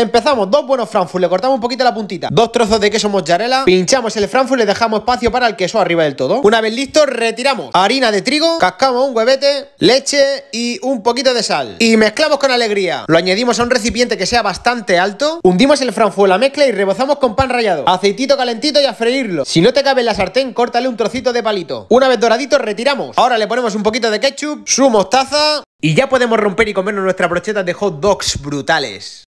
Empezamos, dos buenos Frankfurt, le cortamos un poquito la puntita. Dos trozos de queso mozzarella, pinchamos el Frankfurt, le dejamos espacio para el queso arriba del todo. Una vez listo, retiramos harina de trigo, cascamos un huevete, leche y un poquito de sal. Y mezclamos con alegría. Lo añadimos a un recipiente que sea bastante alto, hundimos el Frankfurt en la mezcla y rebozamos con pan rallado. Aceitito calentito y a freírlo. Si no te cabe en la sartén, córtale un trocito de palito. Una vez doradito, retiramos. Ahora le ponemos un poquito de ketchup, su mostaza... Y ya podemos romper y comernos nuestras brochetas de hot dogs brutales.